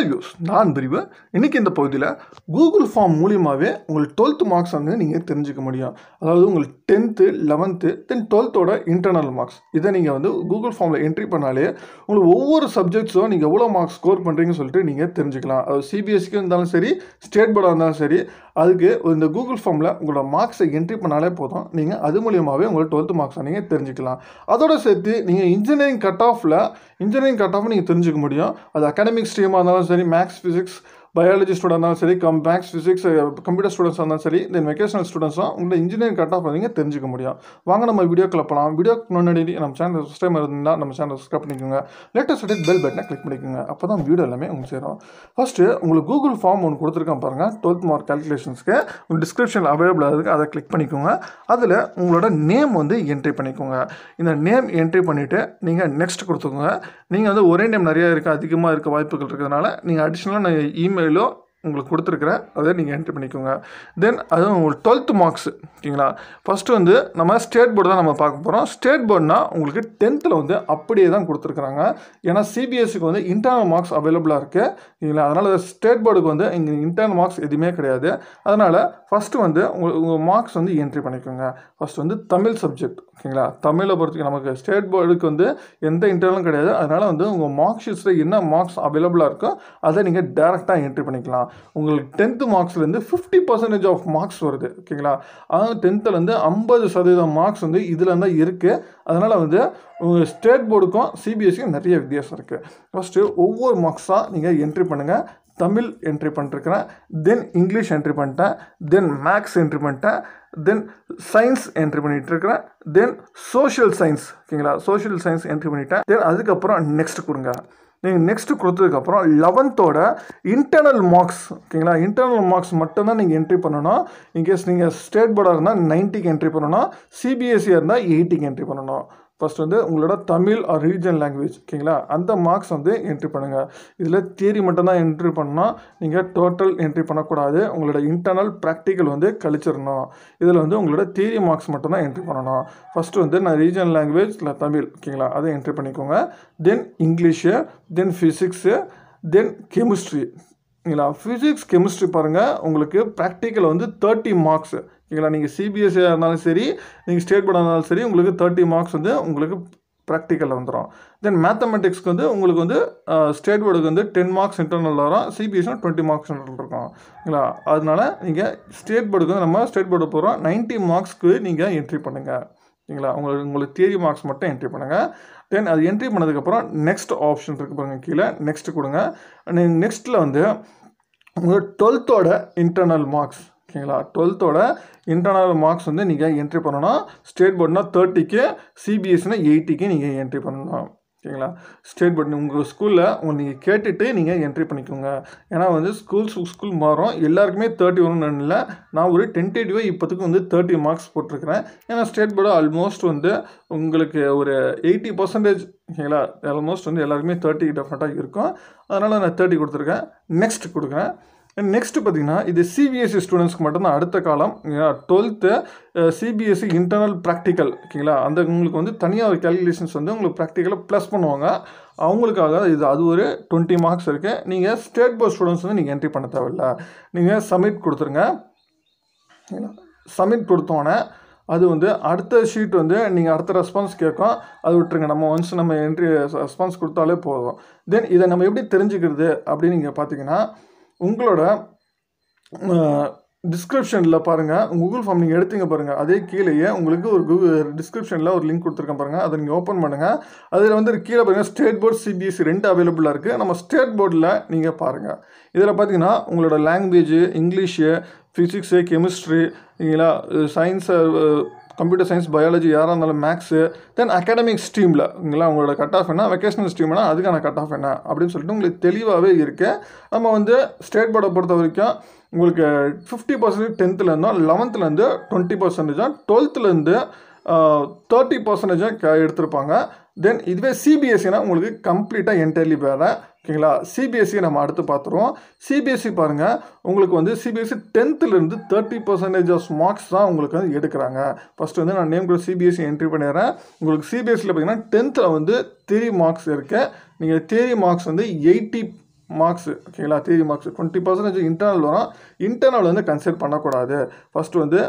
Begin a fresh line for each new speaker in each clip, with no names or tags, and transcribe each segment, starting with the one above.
Hello views நான் பிரிவு இன்றைக்கி இந்த பகுதியில் கூகுள் ஃபார்ம் மூலியமாகவே உங்கள் டுவெல்த்து மார்க்ஸ் வந்து நீங்கள் தெரிஞ்சுக்க முடியும் அதாவது உங்கள் டென்த்து லெவன்த்து தென் டுவெல்த்தோட இன்டர்னல் மார்க்ஸ் இதை நீங்கள் வந்து கூகுள் ஃபார்மில் என்ட்ரி பண்ணாலே உங்களுக்கு ஒவ்வொரு சப்ஜெக்ட்ஸும் நீங்கள் எவ்வளோ மார்க்ஸ் ஸ்கோர் பண்ணுறீங்கன்னு சொல்லிட்டு நீங்கள் தெரிஞ்சுக்கலாம் அது சிபிஎஸ்சிக்கு இருந்தாலும் சரி ஸ்டேட் போர்டாக இருந்தாலும் சரி அதுக்கு இந்த கூகுள் ஃபார்மில் உங்களோட மார்க்ஸை என்ட்ரி பண்ணாலே போதும் நீங்கள் அது மூலியமாகவே உங்களோட டுவெல்த்து மார்க்ஸை நீங்கள் தெரிஞ்சுக்கலாம் அதோட சேர்த்து நீங்கள் இன்ஜினியரிங் கட் ஆஃபில் இன்ஜினியரிங் கட் ஆஃப் நீங்கள் தெரிஞ்சுக்க முடியும் அது அகாடமிக் ஸ்ட்ரீமாக இருந்தாலும் any max physics பயாலஜி ஸ்டூடெண்ட்னாலும் சரி cum maths physics computer students இருந்தாலும் சரி தென் வெக்கேஷனல் ஸ்டூடெண்ட்ஸும் உங்களை இன்ஜினியரிங் கரெக்டாக பார்த்தீங்க தெரிஞ்சிக்க முடியும் வாங்க நம்ம வீடியோ கிளப்பலாம் வீடியோ முன்னாடி நம்ம சேனல் ஃபஸ்ட் டைம் இருந்தால் நம்ம சேனல் சப்ஸ்கிரைப் பண்ணிக்கோங்க லேட்டஸ்ட் அப்டேட் பெல் பட்டனை கிளிக் பண்ணிக்கோங்க அப்போ தான் வீடியோ எல்லாமே உங்களுக்கு சேரும் ஃபஸ்ட்டு உங்களுக்கு கூகுள் ஃபார்ம் ஒன்று கொடுத்துருக்கேன் பாருங்கள் டுவெல்த் மார்க் கல்குலேஷன்ஸ்க்கு உங்கள் டிஸ்கிரிப்ஷனில் அவைலபிளாக இருக்குது அதை கிளிக் பண்ணிக்கோங்க அதில் உங்களோட நேம் வந்து என்ட்ரி பண்ணிக்கோங்க இந்த நேம் என்ட்ரி பண்ணிவிட்டு நீங்கள் நெக்ஸ்ட் கொடுத்துக்கோங்க நீங்கள் வந்து ஒரே நேம் நிறையா இருக்குது அதிகமாக இருக்க வாய்ப்புகள் இருக்கிறதுனால நீங்கள் அடிஷ்னலாக நான் இமெயில் Hello? உங்களுக்கு கொடுத்துருக்குறேன் அதை நீங்கள் என்ட்ரி பண்ணிக்கோங்க தென் அதுவும் உங்களுக்கு டுவெல்த்து மார்க்ஸ் ஓகேங்களா ஃபஸ்ட்டு வந்து நம்ம ஸ்டேட் போர்டு தான் நம்ம பார்க்க போகிறோம் ஸ்டேட் போர்டுனா உங்களுக்கு டென்த்தில் வந்து அப்படியே தான் கொடுத்துருக்குறாங்க ஏன்னா சிபிஎஸ்சிக்கு வந்து இன்டர்னல் மார்க்ஸ் அவைலபிளாக இருக்குது ஓகேங்களா அதனால் ஸ்டேட் போர்டுக்கு வந்து இங்கே இன்டர்னல் மார்க்ஸ் எதுவுமே கிடையாது அதனால் ஃபஸ்ட்டு வந்து உங்களுக்கு உங்கள் மார்க்ஸ் வந்து என்ட்ரி பண்ணிக்கோங்க ஃபஸ்ட் வந்து தமிழ் சப்ஜெக்ட் ஓகேங்களா தமிழை பொறுத்து நமக்கு ஸ்டேட் போர்டுக்கு வந்து எந்த இன்டர்னலும் கிடையாது அதனால் வந்து உங்கள் மார்க் ஷீட்ஸில் என்ன மார்க்ஸ் அவைலபிளாக இருக்கோ அதை நீங்கள் டேரெக்டாக என்ட்ரி பண்ணிக்கலாம் உங்களுக்கு டென்த்து மார்க்ஸ்லேருந்து ஃபிஃப்டி பர்சன்டேஜ் ஆஃப் மார்க்ஸ் வருது ஓகேங்களா அதாவது டென்த்துலேருந்து ஐம்பது சதவீதம் மார்க்ஸ் வந்து இதில் தான் இருக்குது அதனால் வந்து உங்கள் ஸ்டேட் போர்டுக்கும் சிபிஎஸ்சிக்கும் நிறைய வித்தியாசம் இருக்குது ஃபஸ்ட்டு ஒவ்வொரு மார்க்ஸாக நீங்கள் என்ட்ரி பண்ணுங்கள் தமிழ் என்ட்ரி பண்ணிருக்கிறேன் தென் இங்கிலீஷ் என்ட்ரி பண்ணிட்டேன் தென் மேக்ஸ் என்ட்ரி பண்ணிட்டேன் தென் சயின்ஸ் என்ட்ரி பண்ணிகிட்டு இருக்கிறேன் தென் சோஷியல் சயின்ஸ் ஓகேங்களா சோஷியல் சயின்ஸ் என்ட்ரி பண்ணிட்டேன் தென் அதுக்கப்புறம் நெக்ஸ்ட் கொடுங்க நீங்கள் நெக்ஸ்ட்டு கொடுத்ததுக்கப்புறம் லெவன்த்தோட இன்டர்னல் மார்க்ஸ் ஓகேங்களா இன்டர்னல் மார்க்ஸ் மட்டும்தான் நீங்கள் என்ட்ரி பண்ணணும் இன்கேஸ் நீங்கள் ஸ்டேட் போர்டாக இருந்தால் நைன்ட்டிக்கு என்ட்ரி பண்ணணும் சிபிஎஸ்சியாக e இருந்தால் எயிட்டிக்கு என்ட்ரி பண்ணணும் ஃபஸ்ட் வந்து உங்களோட தமிழ் ஆர் ரீஜன் லாங்குவேஜ் ஓகேங்களா அந்த மார்க்ஸ் வந்து என்ட்ரி பண்ணுங்கள் இதில் தியரி மட்டும்தான் என்ட்ரி பண்ணால் நீங்கள் டோட்டல் என்ட்ரி பண்ணக்கூடாது உங்களோட இன்டர்னல் ப்ராக்டிக்கல் வந்து கழிச்சிடணும் இதில் வந்து உங்களோட தியரி மார்க்ஸ் மட்டும்தான் என்ட்ரி பண்ணணும் ஃபஸ்ட்டு வந்து நான் ரீஜன் லாங்குவேஜ் இல்லை தமிழ் ஓகேங்களா அதை என்ட்ரி பண்ணிக்கோங்க then English then physics then chemistry ஓகேங்களா ஃபிசிக்ஸ் கெமிஸ்ட்ரி பாருங்கள் உங்களுக்கு ப்ராக்டிக்கல் வந்து தேர்ட்டி மார்க்ஸ் ஓகேங்களா நீங்கள் சிபிஎஸ்சியாக இருந்தாலும் சரி நீங்கள் ஸ்டேட் போர்டாக இருந்தாலும் சரி உங்களுக்கு தேர்ட்டி மார்க்ஸ் வந்து உங்களுக்கு ப்ராக்டிக்கலில் வந்துடும் தென் மேத்தமெட்டிக்ஸ்க்கு வந்து உங்களுக்கு வந்து ஸ்டேட் போர்டுக்கு வந்து டென் மார்க்ஸ் இன்டர்னல் வரும் சிபிஎஸ்சியும் டுவெண்ட்டி மார்க்ஸ் இன்டர்னல் இருக்கும் ஓகேங்களா அதனால நீங்கள் ஸ்டேட் போர்டுக்கு வந்து நம்ம ஸ்டேட் போர்டு போகிறோம் நைன்ட்டி மார்க்ஸ்க்கு நீங்கள் என்ட்ரி பண்ணுங்கள் ஓகேங்களா உங்களுக்கு உங்களுக்கு தியரி மார்க்ஸ் மட்டும் என்ட்ரி பண்ணுங்கள் தென் அது என்ட்ரி பண்ணதுக்கப்புறம் நெக்ஸ்ட் ஆப்ஷன் இருக்குது பாருங்கள் கீழே நெக்ஸ்ட் கொடுங்க நீங்கள் நெக்ஸ்ட்டில் வந்து உங்கள் டுவெல்த்தோட இன்டர்னல் மார்க்ஸ் ஓகேங்களா டுவெல்த்தோட இன்டர்னல் மார்க்ஸ் வந்து நீங்கள் என்ட்ரி பண்ணணும் ஸ்டேட் போர்டுனா தேர்ட்டிக்கு சிபிஎஸ்னா எயிட்டிக்கு நீங்கள் என்ட்ரி பண்ணணும் ஓகேங்களா ஸ்டேட் பட் உங்கள் ஸ்கூலில் உங்களை நீங்கள் கேட்டுட்டு நீங்கள் என்ட்ரி பண்ணிக்கோங்க ஏன்னா வந்து ஸ்கூல்ஸ் ஸ்கூல் மாறும் எல்லாருக்குமே தேர்ட்டி ஒன்று இல்லை நான் ஒரு டென்டேட்டிவாக இப்போத்துக்கு வந்து தேர்ட்டி மார்க்ஸ் போட்டிருக்கிறேன் ஏன்னா ஸ்டேட் போர்டு ஆல்மோஸ்ட் வந்து உங்களுக்கு ஒரு எயிட்டி பர்சன்டேஜ் ஓகேங்களா ஆல்மோஸ்ட் வந்து எல்லாருக்குமே தேர்ட்டி டெஃபினட்டாக இருக்கும் அதனால் நான் தேர்ட்டி கொடுத்துருக்கேன் நெக்ஸ்ட் கொடுக்குறேன் அண்ட் நெக்ஸ்ட் பார்த்தீங்கன்னா இது சிபிஎஸ்சி ஸ்டூடெண்ட்ஸ்க்கு e மட்டும்தான் அடுத்த காலம் டுவெல்த்து சிபிஎஸ்சி இன்டர்னல் ப்ராக்டிக்கல் ஓகேங்களா அந்த உங்களுக்கு வந்து தனியாக ஒரு கேல்குலேஷன்ஸ் வந்து உங்களுக்கு ப்ராக்டிக்கலாக ப்ளஸ் பண்ணுவாங்க அவங்களுக்காக இது அது ஒரு டுவெண்ட்டி மார்க்ஸ் இருக்குது நீங்கள் ஸ்டேட் போர்ட் ஸ்டூடெண்ட்ஸ் வந்து நீங்கள் என்ட்ரி பண்ண தேவையில்ல நீங்கள் சப்மிட் கொடுத்துருங்க சப்மிட் கொடுத்தோன்னே அது வந்து அடுத்த ஷீட் வந்து நீங்கள் அடுத்த ரெஸ்பான்ஸ் கேட்கும் அது விட்டுருங்க நம்ம ஒன்ஸ் நம்ம என்ட்ரி ரெஸ்பான்ஸ் கொடுத்தாலே போதும் தென் இதை நம்ம எப்படி தெரிஞ்சுக்கிறது அப்படின்னு நீங்கள் பார்த்தீங்கன்னா உங்களோட டிஸ்கிரிப்ஷனில் பாருங்கள் கூகுள் ஃபார்ம் நீங்கள் எடுத்தீங்க பாருங்கள் அதே கீழேயே உங்களுக்கு ஒரு கூகுள் டிஸ்கிரிப்ஷனில் ஒரு லிங்க் கொடுத்துருக்கேன் பாருங்கள் அதை நீங்கள் ஓப்பன் பண்ணுங்கள் அதில் வந்து கீழே பாருங்கள் ஸ்டேட் போர்ட் சிபிஎஸ்சி ரெண்டு அவைலபிளாக இருக்குது நம்ம ஸ்டேட் போர்டில் நீங்கள் பாருங்கள் இதில் பார்த்தீங்கன்னா உங்களோட லாங்குவேஜு இங்கிலீஷு ஃபிசிக்ஸு கெமிஸ்ட்ரி இல்லைங்களா சயின்ஸு கம்ப்யூட்டர் சயின்ஸ் பயாலஜி யாராக இருந்தாலும் மேக்ஸு தென் அகாடமிக் ஸ்ட்ரீமில் இல்லைங்களா உங்களோட கட் ஆஃப் என்ன வெக்கேஷனல் ஸ்ட்ரீம்னா அதுக்கான கட் ஆஃப் என்ன அப்படின்னு சொல்லிட்டு உங்களுக்கு தெளிவாகவே இருக்குது நம்ம வந்து ஸ்டேட் போர்டை பொறுத்த வரைக்கும் உங்களுக்கு ஃபிஃப்டி பர்சன்டேஜ் டென்த்துலேருந்தோ லெவன்த்துலேருந்து டுவெண்ட்டி பர்சன்டேஜாக டுவெல்த்துலேருந்து தேர்ட்டி பர்சன்டேஜும் க எடுத்திருப்பாங்க தென் இதுவே சிபிஎஸ்சினா e உங்களுக்கு கம்ப்ளீட்டாக என்டையர்லி வேறு ஓகேங்களா சிபிஎஸ்சியை நம்ம அடுத்து பார்த்துருவோம் சிபிஎஸ்சி e பாருங்கள் உங்களுக்கு வந்து சிபிஎஸ்சி டென்த்துலேருந்து தேர்ட்டி பர்சன்டேஜ் ஆஃப் மார்க்ஸ் தான் உங்களுக்கு வந்து எடுக்கிறாங்க ஃபஸ்ட்டு வந்து நான் நேம் கூட சிபிஎஸ்சி என்ட்ரி e பண்ணிடுறேன் உங்களுக்கு சிபிஎஸ்சியில் பார்த்தீங்கன்னா டென்த்தில் வந்து தேரி மார்க்ஸ் இருக்குது நீங்கள் தேரி மார்க்ஸ் வந்து எயிட்டி மார்க்ஸு ஓகேங்களா theory marks twenty percentage internal வரும் இன்டர்னல் வந்து கன்சிடர் பண்ணக்கூடாது ஃபஸ்ட்டு வந்து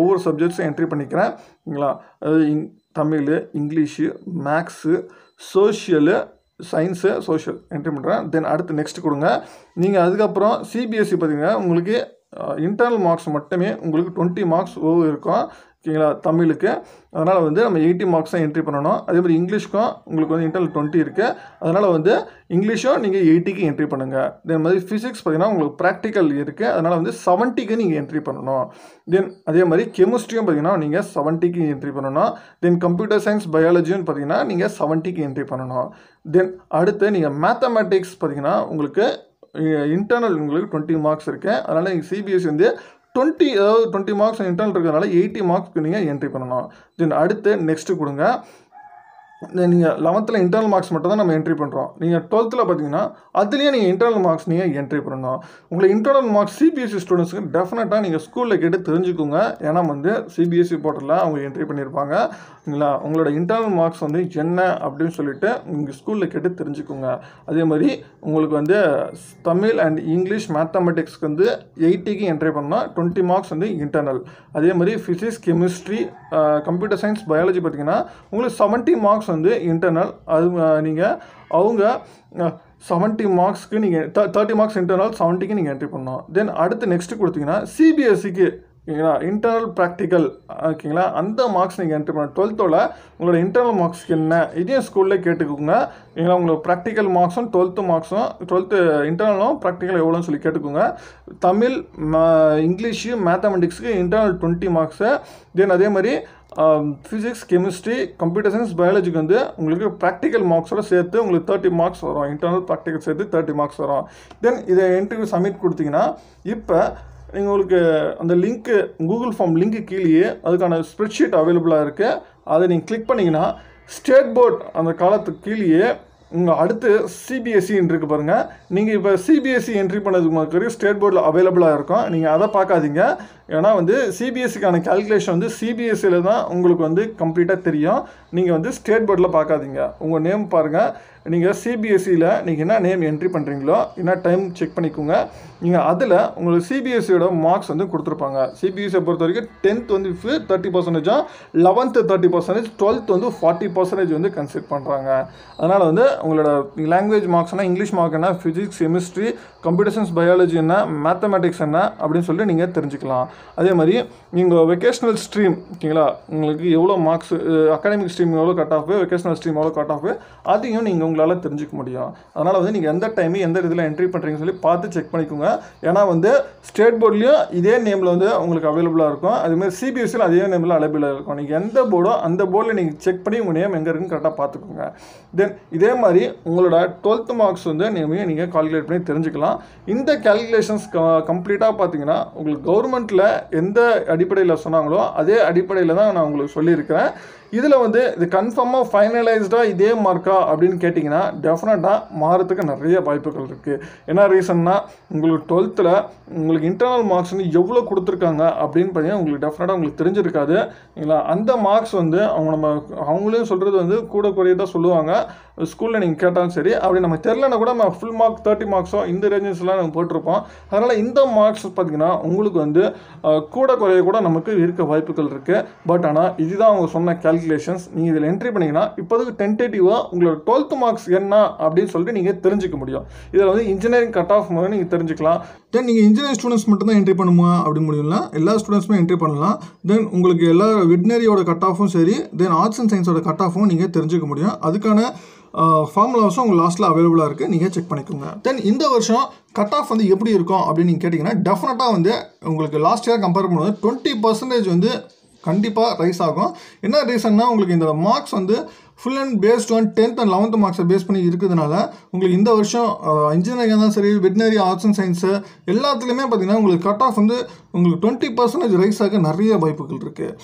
ஒவ்வொரு சப்ஜெக்ட்ஸும் என்ட்ரி பண்ணிக்கிறேன் ஓகேங்களா அதாவது இங் Tamil English maths social science social entry பண்ணுறேன் தென் அடுத்து நெக்ஸ்ட் கொடுங்க நீங்கள் அதுக்கப்புறம் சிபிஎஸ்சி e பார்த்தீங்கன்னா உங்களுக்கு இன்டர்னல் மார்க்ஸ் மட்டுமே உங்களுக்கு டுவெண்ட்டி மார்க்ஸ் ஓ இருக்கும் ஓகேங்களா தமிழுக்கு அதனால் வந்து நம்ம எயிட்டி மார்க்ஸ் தான் என்ட்ரி பண்ணணும் அதே மாதிரி இங்கிலீஷ்க்கும் உங்களுக்கு வந்து இன்டர்னல் டுவெண்ட்டி இருக்குது அதனால் வந்து இங்கிலீஷும் நீங்கள் எயிட்டிக்கு என்ட்ரி பண்ணுங்கள் தென் மாதிரி ஃபிசிக்ஸ் பார்த்திங்கன்னா உங்களுக்கு ப்ராக்டிக்கல் இருக்குது அதனால் வந்து செவன்ட்டிக்கு நீங்கள் என்ட்ரி பண்ணணும் தென் அதே மாதிரி கெமிஸ்ட்ரியும் பார்த்திங்கன்னா நீங்கள் செவன்ட்டிக்கு என்ட்ரி பண்ணணும் தென் கம்ப்யூட்டர் சயின்ஸ் பயாலஜின்னு பார்த்திங்கன்னா நீங்கள் செவன்ட்டிக்கு என்ட்ரி பண்ணணும் தென் அடுத்து நீங்கள் மேத்தமேட்டிக்ஸ் பார்த்திங்கன்னா உங்களுக்கு இன்டர்னல் உங்களுக்கு டுவெண்ட்டி மார்க்ஸ் இருக்குது அதனால் நீங்கள் சிபிஎஸ்சி வந்து டுவெண்ட்டி டுவெண்ட்டி மார்க்ஸ் இன்டர்னல் இருக்கிறதுனால எயிட்டி மார்க்ஸ்க்கு நீங்கள் என்ட்ரி பண்ணணும் தென் அடுத்து நெக்ஸ்ட்டு கொடுங்க நீங்கள் லெவன்த்தில் இன்டர்னல் மார்க்ஸ் மட்டும் தான் நம்ம என்ட்ரி பண்ணுறோம் நீங்கள் டுவெல்த்தில் பார்த்தீங்கன்னா அதுலேயே நீங்கள் இன்டர்னல் மார்க்ஸ் நீங்கள் என்ட்ரி பண்ணணும் உங்களுக்கு இன்டர்னல் மார்க்ஸ் சிபிஎஸ்சி ஸ்டூடெண்ட்ஸுக்கு டெஃபினட்டாக நீங்கள் ஸ்கூலில் கேட்டு தெரிஞ்சுக்கோங்க ஏன்னா வந்து சிபிஎஸ்சி போர்ட்டலில் e அவங்க என்ட்ரி பண்ணியிருப்பாங்க இல்லைங்களா உங்களோட இன்டர்னல் மார்க்ஸ் வந்து என்ன அப்படின்னு சொல்லிட்டு நீங்கள் ஸ்கூலில் கேட்டு தெரிஞ்சுக்கோங்க அதே மாதிரி உங்களுக்கு வந்து தமிழ் அண்ட் இங்கிலீஷ் மேத்தமெட்டிக்ஸ்க்கு வந்து எயிட்டிக்கு என்ட்ரி பண்ணால் டுவெண்ட்டி மார்க்ஸ் வந்து இன்டர்னல் அதே மாதிரி physics chemistry computer science biology பார்த்தீங்கன்னா உங்களுக்கு செவன்ட்டி மார்க்ஸ் மார்க்ஸ் வந்து இன்டர்னல் அது நீங்கள் அவங்க செவன்ட்டி மார்க்ஸ்க்கு நீங்கள் த தேர்ட்டி மார்க்ஸ் இன்டர்னல் செவன்ட்டிக்கு நீங்கள் என்ட்ரி பண்ணணும் தென் அடுத்து நெக்ஸ்ட்டு கொடுத்தீங்கன்னா சிபிஎஸ்சிக்கு e ஓகேங்களா இன்டர்னல் ப்ராக்டிக்கல் ஓகேங்களா அந்த மார்க்ஸ் நீங்கள் என்ட்ரி பண்ண டுவெல்த்தோட உங்களோட இன்டர்னல் மார்க்ஸ்க்கு என்ன இதையும் ஸ்கூல்லே கேட்டுக்கோங்க ஓகேங்களா உங்களுக்கு ப்ராக்டிக்கல் மார்க்ஸும் டுவெல்த்து மார்க்ஸும் டுவெல்த்து இன்டர்னலும் ப்ராக்டிக்கல் எவ்வளோன்னு சொல்லி கேட்டுக்கோங்க தமிழ் இங்கிலீஷு மேத்தமெட்டிக்ஸுக்கு இன்டர்னல் டுவெண்ட்டி மார்க்ஸு தென் அதே மாதிரி ஃபிசிக்ஸ் கெமிஸ்ட்ரி கம்ப்யூட்டர் சயின்ஸ் பயாலஜிக்கு வந்து உங்களுக்கு ப்ராக்டிக்கல் மார்க்ஸோட சேர்த்து உங்களுக்கு தேர்ட்டி மார்க்ஸ் வரும் இன்டர்னல் ப்ராக்டிக்கல் சேர்த்து தேர்ட்டி மார்க்ஸ் வரும் தென் இதை இன்டர்வியூ சப்மிட் கொடுத்தீங்கன்னா இப்போ நீங்கள் உங்களுக்கு அந்த லிங்க்கு கூகுள் ஃபார்ம் லிங்க்கு கீழேயே அதுக்கான ஸ்ப்ரெட்ஷீட் அவைலபிளாக இருக்குது அதை நீங்கள் கிளிக் பண்ணிங்கன்னா ஸ்டேட் போர்ட் அந்த காலத்துக்கு கீழேயே உங்கள் அடுத்து சிபிஎஸ்சி e இருக்குது பாருங்கள் நீங்கள் இப்போ சிபிஎஸ்சி என்ட்ரி e பண்ணதுக்கு மாதிரி ஸ்டேட் போர்டில் அவைலபிளாக இருக்கும் நீங்கள் அதை பார்க்காதீங்க ஏன்னா வந்து சிபிஎஸ்சிக்கான கால்குலேஷன் வந்து சிபிஎஸ்சியில் தான் உங்களுக்கு வந்து கம்ப்ளீட்டாக தெரியும் நீங்கள் வந்து ஸ்டேட் போர்டில் பார்க்காதீங்க உங்கள் நேம் பாருங்கள் நீங்கள் சிபிஎஸ்சியில் நீங்கள் என்ன நேம் என்ட்ரி பண்ணுறீங்களோ என்ன டைம் செக் பண்ணிக்கோங்க நீங்கள் அதில் உங்களுக்கு சிபிஎஸ்சியோட மார்க்ஸ் வந்து கொடுத்துருப்பாங்க சிபிஎஸ்சியை பொறுத்த வரைக்கும் டென்த் வந்து தேர்ட்டி பர்சன்டேஜும் லெவன்த்து தேர்ட்டி பர்சன்டேஜ் டுவெல்த் வந்து ஃபார்ட்டி பர்சன்டேஜ் வந்து கன்சிடர் பண்ணுறாங்க அதனால் வந்து உங்களோட லாங்குவேஜ் மார்க்ஸ்னால் இங்கிலீஷ் மார்க் என்ன physics chemistry computer science biology என்ன மேத்தமெட்டிக்ஸ் என்ன அப்படின்னு சொல்லிட்டு நீங்கள் தெரிஞ்சுக்கலாம் அதே மாதிரி நீங்கள் வெக்கேஷ்னல் ஸ்ட்ரீம் ஓகேங்களா உங்களுக்கு எவ்வளோ மார்க்ஸ் அகாடமிக் ஸ்ட்ரீம் எவ்வளோ கட் ஆஃப் வெக்கேஷ்னல் ஸ்ட்ரீம் எவ்வளோ கட் ஆஃப் அதையும் நீங்கள் உங்களால் தெரிஞ்சுக்க முடியும் அதனால் வந்து நீங்கள் எந்த டைமு எந்த இதில் என்ட்ரி பண்ணுறீங்கன்னு சொல்லி பார்த்து செக் பண்ணிக்கோங்க ஏன்னா வந்து ஸ்டேட் போர்ட்லேயும் இதே நேமில் வந்து உங்களுக்கு அவைலபிளாக இருக்கும் அதேமாதிரி சிபிஎஸ்சியில் அதே நேமில் அவைலபிளாக இருக்கும் நீங்கள் எந்த போர்டோ அந்த போர்டில் நீங்கள் செக் பண்ணி உங்கள் நேம் எங்கே இருக்குன்னு கரெக்டாக பார்த்துக்கோங்க தென் இதே மாதிரி உங்களோட டுவெல்த் மார்க்ஸ் வந்து நீங்கள் நீங்கள் கால்குலேட் பண்ணி தெரிஞ்சுக்கலாம் இந்த கேல்குலேஷன்ஸ் கம்ப்ளீட்டாக பார்த்தீங்கன்னா உங்களுக்கு கவர்மெண்ட்டில் எந்த அடிப்படையில் சொன்னாங்களோ அதே அடிப்படையில் தான் நான் உங்களுக்கு சொல்லியிருக்கிறேன் இதில் வந்து இது கன்ஃபார்மாக ஃபைனலைஸ்டாக இதே மார்க்கா அப்படின்னு கேட்டிங்கன்னா டெஃபினட்டாக மாறத்துக்கு நிறைய வாய்ப்புகள் இருக்குது என்ன ரீசன்னா உங்களுக்கு டுவெல்த்தில் உங்களுக்கு இன்டர்னல் மார்க்ஸ்னு எவ்வளோ கொடுத்துருக்காங்க அப்படின்னு பார்த்தீங்கன்னா உங்களுக்கு டெஃபினட்டாக உங்களுக்கு தெரிஞ்சிருக்காது இல்லைங்களா அந்த மார்க்ஸ் வந்து அவங்க நம்ம அவங்களே சொல்கிறது வந்து கூட குறையதான் சொல்லுவாங்க ஸ்கூலில் நீங்கள் கேட்டாலும் சரி அப்படி நம்ம தெரிலனா கூட நம்ம ஃபுல் மார்க் தேர்ட்டி மார்க்ஸோ இந்த ரேஞ்சஸ்லாம் நம்ம போட்டிருப்போம் அதனால் இந்த மார்க்ஸ் பார்த்திங்கன்னா உங்களுக்கு வந்து கூட குறைய கூட நமக்கு இருக்க வாய்ப்புகள் இருக்குது பட் ஆனால் இதுதான் அவங்க சொன்ன கேல்குலேஷன்ஸ் நீங்கள் இதில் என்ட்ரி பண்ணிங்கன்னா இப்போதுக்கு டென்டேட்டிவாக உங்களோட டுவெல்த் மார்க்ஸ் என்ன அப்படின்னு சொல்லிட்டு நீங்கள் தெரிஞ்சுக்க முடியும் இதில் வந்து இன்ஜினியரிங் கட் ஆஃப் மூலம் நீங்கள் தெரிஞ்சுக்கலாம் தென் நீங்கள் இன்ஜினியரிங் ஸ்டூடெண்ட்ஸ் மட்டும் தான் என்ட்ரி பண்ணுமா அப்படின்னு இல்லை எல்லா ஸ்டூடெண்ட்ஸுமே என்ட்ரி பண்ணலாம் தென் உங்களுக்கு எல்லா விட்னரியோட கட் ஆஃபும் சரி தென் ஆர்ட்ஸ் அண்ட் சயின்ஸோட கட் ஆஃபும் நீங்கள் தெரிஞ்சுக்க முடியும் அதுக்கான ஃபார்முலா ஹவுஸும் உங்கள் லாஸ்ட்டில் அவைலபிளாக இருக்குது நீங்கள் செக் பண்ணிக்கோங்க தென் இந்த வருஷம் கட் ஆஃப் வந்து எப்படி இருக்கும் அப்படின்னு நீங்கள் கேட்டிங்கன்னா டெஃபினட்டாக வந்து உங்களுக்கு லாஸ்ட் இயர் கம்பேர் பண்ணும்போது டுவெண்ட்டி பர்சன்டேஜ் வந்து கண்டிப்பாக ரைஸ் ஆகும் என்ன ரீசன்னா உங்களுக்கு இந்த மார்க்ஸ் வந்து full and based on tenth and eleventh மார்க்ஸை பேஸ் பண்ணி இருக்கிறதுனால உங்களுக்கு இந்த வருஷம் இன்ஜினியரிங் தான் சரி வெட்டினரி ஆர்ட்ஸ் அண்ட் சயின்ஸு எல்லாத்துலேயுமே பார்த்திங்கன்னா உங்களுக்கு கட் ஆஃப் வந்து உங்களுக்கு டுவெண்ட்டி பர்சன்டேஜ் ரைஸ் ஆக நிறைய வாய்ப்புகள் இருக்குது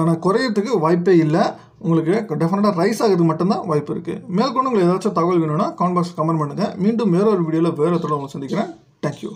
ஆனால் குறையிறதுக்கு வாய்ப்பே இல்லை உங்களுக்கு டெஃபினட்டாக ரைஸ் ஆகிறதுக்கு மட்டும்தான் வாய்ப்பு இருக்குது மேற்கொண்டு உங்களுக்கு ஏதாச்சும் தகவல் வேணும்னா கமெண்ட் பாக்ஸ் கமெண்ட் பண்ணுங்கள் மீண்டும் வேறொரு வீடியோவில் வேறு உங்களை சந்திக்கிறேன் தேங்க்யூ